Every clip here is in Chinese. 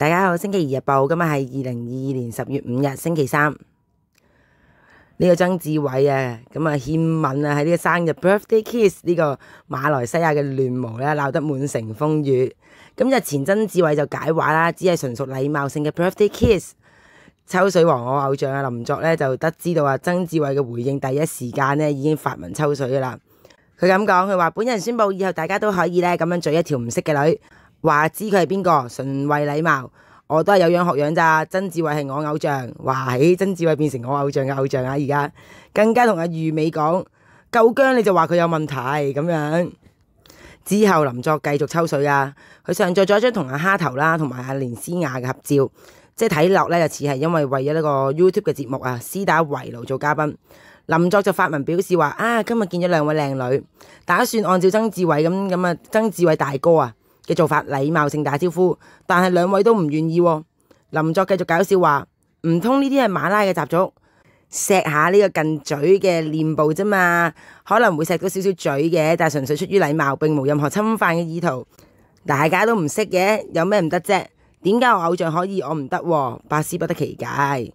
大家好，星期二日报，今日系二零二二年十月五日，星期三。呢个曾志伟啊，咁啊欠吻啊喺呢个生日 birthday kiss 呢个马来西亚嘅乱毛咧闹得满城风雨。咁日前曾志伟就解话啦，只系纯属礼貌性嘅 birthday kiss。抽水王我偶像啊林作咧就得知到啊曾志伟嘅回应，第一时间咧已经发文抽水啦。佢咁讲，佢话本人宣布以后大家都可以咧咁样做一条唔识嘅女。话知佢系边个，纯为礼貌，我都系有样学样咋。曾志伟系我偶像，哇，起曾志伟变成我偶像嘅偶像啊！而家更加同阿余美讲够姜，你就话佢有问题咁样。之后林作继续抽水啊，佢上载咗张同阿虾头啦，同埋阿连思雅嘅合照，即系睇落咧就似系因为为呢个 YouTube 嘅节目啊，私打围炉做嘉宾。林作就发文表示话啊，今日见咗两位靓女，打算按照曾志伟咁咁啊，曾志伟大哥啊。嘅做法，礼貌性打招呼，但系两位都唔愿意。林作继续搞笑话：，唔通呢啲系马拉嘅习俗，锡下呢个近嘴嘅面部啫嘛，可能会锡到少少嘴嘅，但系纯粹出于礼貌，并无任何侵犯嘅意图。大家都唔识嘅，有咩唔得啫？点解我偶像可以，我唔得？百思不得其解。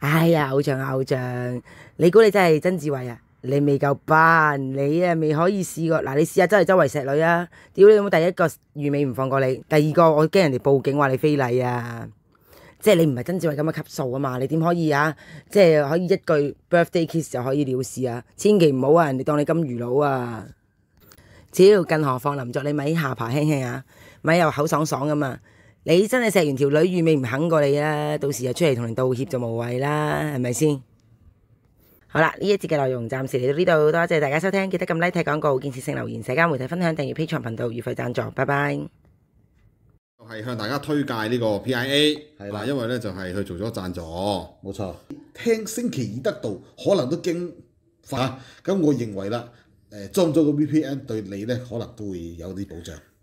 哎呀，偶像偶像，你估你真系曾志伟啊？你未够班，你啊未可以试过嗱，你试下周系周围石女啊，屌你有冇第一个御美唔放过你，第二个我惊人哋报警话你非礼啊，即系你唔系真正咁嘅级数啊嘛，你点可以啊？即系可以一句 birthday kiss 就可以了事啊？千祈唔好啊，人哋当你金鱼佬啊，屌，更何况林作你咪下爬轻轻啊，咪又口爽爽咁啊，你真系石完条女御美唔肯过你啊，到时又出嚟同人道歉就无谓啦，系咪先？好啦，呢一节嘅内容暂时嚟到呢度，多谢大家收听，记得咁 Like 睇广告，建设性留言，社交媒体分享，订阅 P 长频道，月费赞助，拜拜。系向大家推介呢个 P I A，系啦，因为咧就系佢做咗赞助，冇错。听星期二得到，可能都惊吓，咁我认为啦，诶装咗个 V P N 对你咧可能都会有啲保障。